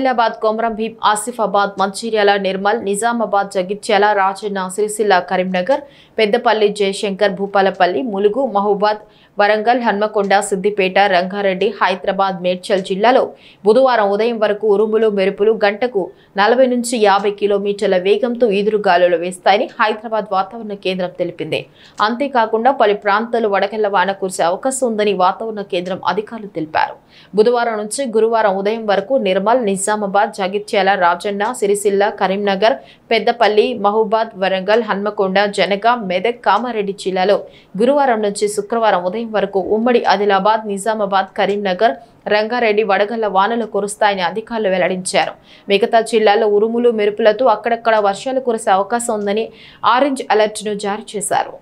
ఆదిలాబాద్ కొమరం భీం ఆసిఫాబాద్ మంచిర్యాల నిర్మల్ నిజామాబాద్ జగిత్యాల రాజన్న సిరిసిల్ల కరీంనగర్ పెద్దపల్లి జయశంకర్ భూపాలపల్లి ములుగు మహూబాద్ వరంగల్ హన్మకొండ సిద్దిపేట రంగారెడ్డి హైదరాబాద్ మేడ్చల్ జిల్లాలో బుధవారం ఉదయం వరకు ఉరుములు మెరుపులు గంటకు నలభై నుంచి యాభై కిలోమీటర్ల వేగంతో ఈదురుగాలులు వేస్తాయని హైదరాబాద్ వాతావరణ కేంద్రం తెలిపింది అంతేకాకుండా పలు ప్రాంతాలు వడకెళ్ల వాన కురిసే అవకాశం ఉందని వాతావరణ కేంద్రం అధికారులు తెలిపారు బుధవారం నుంచి గురువారం ఉదయం వరకు నిర్మల్ నిజామాబాద్ జగిత్యాల రాజన్న సిరిసిల్ల కరీంనగర్ పెద్దపల్లి మహూబాద్ వరంగల్ హన్మకొండ జనగాం మెదక్ కామారెడ్డి జిల్లాలో గురువారం నుంచి శుక్రవారం ఉదయం వరకు ఉమ్మడి ఆదిలాబాద్ నిజామాబాద్ కరీంనగర్ రంగారెడ్డి వడగళ్ల వానలు కురుస్తాయని అధికారులు వెల్లడించారు మిగతా జిల్లాలో ఉరుములు మెరుపులతో అక్కడక్కడ వర్షాలు కురిసే అవకాశం ఉందని ఆరెంజ్ అలర్ట్ను జారీ చేశారు